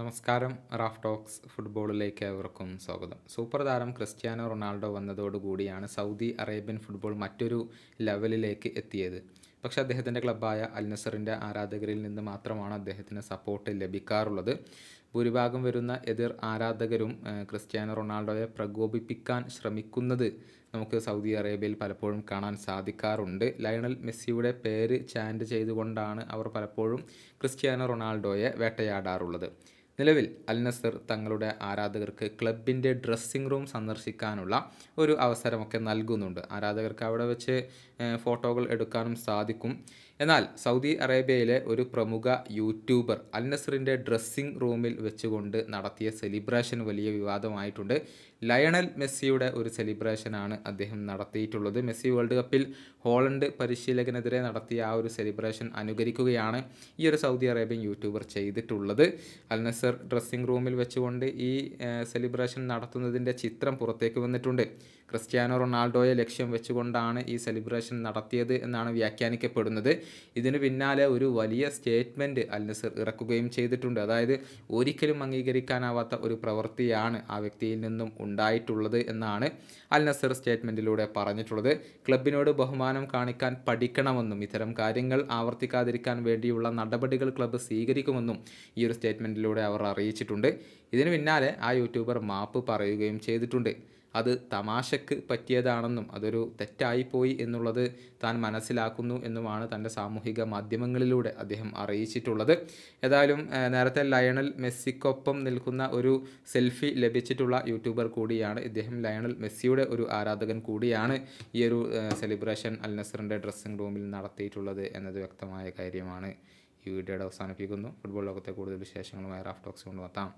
നമസ്കാരം Raf talks ഫുട്ബോളിലേക്ക് അവർക്കും സ്വാഗതം സൂപ്പർ താരം ക്രിസ്ത്യാനോ റൊണാൾഡോ വന്നതോടുകൂടിയാണ് സൗദി അറേബ്യൻ ഫുട്ബോൾ മറ്റൊരു ലെവലിലേക്ക് എത്തിയത് പക്ഷേ അദ്ദേഹത്തിൻ്റെ ക്ലബ്ബായ അൽനസറിൻ്റെ ആരാധകരിൽ നിന്ന് മാത്രമാണ് അദ്ദേഹത്തിന് സപ്പോർട്ട് ലഭിക്കാറുള്ളത് ഭൂരിഭാഗം വരുന്ന എതിർ ആരാധകരും ക്രിസ്ത്യാനോ റൊണാൾഡോയെ പ്രകോപിപ്പിക്കാൻ ശ്രമിക്കുന്നത് നമുക്ക് സൗദി അറേബ്യയിൽ പലപ്പോഴും കാണാൻ സാധിക്കാറുണ്ട് ലയണൽ മെസ്സിയുടെ പേര് ചാൻഡ് ചെയ്തുകൊണ്ടാണ് അവർ പലപ്പോഴും ക്രിസ്ത്യാനോ റൊണാൾഡോയെ വേട്ടയാടാറുള്ളത് നിലവിൽ അൽ നസർ തങ്ങളുടെ ആരാധകർക്ക് ക്ലബിൻ്റെ ഡ്രസ്സിംഗ് റൂം സന്ദർശിക്കാനുള്ള ഒരു അവസരമൊക്കെ നൽകുന്നുണ്ട് ആരാധകർക്ക് അവിടെ വെച്ച് ഫോട്ടോകൾ എടുക്കാനും സാധിക്കും എന്നാൽ സൗദി അറേബ്യയിലെ ഒരു പ്രമുഖ യൂട്യൂബർ അൽനസറിൻ്റെ ഡ്രസ്സിംഗ് റൂമിൽ വെച്ചുകൊണ്ട് നടത്തിയ സെലിബ്രേഷൻ വലിയ വിവാദമായിട്ടുണ്ട് ലയണൽ മെസ്സിയുടെ ഒരു സെലിബ്രേഷനാണ് അദ്ദേഹം നടത്തിയിട്ടുള്ളത് മെസ്സി വേൾഡ് കപ്പിൽ ഹോളണ്ട് പരിശീലകനെതിരെ നടത്തിയ ആ ഒരു സെലിബ്രേഷൻ അനുകരിക്കുകയാണ് ഈ ഒരു സൗദി അറേബ്യൻ യൂട്യൂബർ ചെയ്തിട്ടുള്ളത് അൽനസർ ഡ്രസ്സിംഗ് റൂമിൽ വെച്ചുകൊണ്ട് ഈ സെലിബ്രേഷൻ നടത്തുന്നതിൻ്റെ ചിത്രം പുറത്തേക്ക് വന്നിട്ടുണ്ട് ക്രിസ്ത്യാനോ റൊണാൾഡോയെ ലക്ഷ്യം വെച്ചുകൊണ്ടാണ് ഈ സെലിബ്രേഷൻ നടത്തിയത് എന്നാണ് വ്യാഖ്യാനിക്കപ്പെടുന്നത് ഇതിന് പിന്നാലെ ഒരു വലിയ സ്റ്റേറ്റ്മെൻറ്റ് അൽ നസർ ഇറക്കുകയും ചെയ്തിട്ടുണ്ട് അതായത് ഒരിക്കലും അംഗീകരിക്കാനാവാത്ത ഒരു പ്രവൃത്തിയാണ് ആ വ്യക്തിയിൽ നിന്നും ഉണ്ടായിട്ടുള്ളത് എന്നാണ് അൽ നസർ സ്റ്റേറ്റ്മെൻറ്റിലൂടെ പറഞ്ഞിട്ടുള്ളത് ക്ലബിനോട് ബഹുമാനം കാണിക്കാൻ പഠിക്കണമെന്നും ഇത്തരം കാര്യങ്ങൾ ആവർത്തിക്കാതിരിക്കാൻ വേണ്ടിയുള്ള നടപടികൾ ക്ലബ്ബ് സ്വീകരിക്കുമെന്നും ഈ ഒരു സ്റ്റേറ്റ്മെൻറ്റിലൂടെ അവർ അറിയിച്ചിട്ടുണ്ട് ഇതിന് പിന്നാലെ ആ യൂട്യൂബർ മാപ്പ് പറയുകയും ചെയ്തിട്ടുണ്ട് അത് തമാശക്ക് പറ്റിയതാണെന്നും അതൊരു തെറ്റായിപ്പോയി എന്നുള്ളത് താൻ മനസ്സിലാക്കുന്നു എന്നുമാണ് തൻ്റെ സാമൂഹിക മാധ്യമങ്ങളിലൂടെ അദ്ദേഹം അറിയിച്ചിട്ടുള്ളത് ഏതായാലും നേരത്തെ ലയണൽ മെസ്സിക്കൊപ്പം നിൽക്കുന്ന ഒരു സെൽഫി ലഭിച്ചിട്ടുള്ള യൂട്യൂബർ കൂടിയാണ് ഇദ്ദേഹം ലയണൽ മെസ്സിയുടെ ഒരു ആരാധകൻ കൂടിയാണ് ഈ ഒരു സെലിബ്രേഷൻ അൽ നസറിൻ്റെ ഡ്രസ്സിംഗ് റൂമിൽ നടത്തിയിട്ടുള്ളത് എന്നത് വ്യക്തമായ കാര്യമാണ് ഈ വീഡിയോയുടെ അവസാനിപ്പിക്കുന്നു ഫുട്ബോൾ ലോകത്തെ കൂടുതൽ വിശേഷങ്ങളുമായി റാഫ് ടോക്സ് കൊണ്ടുവത്താം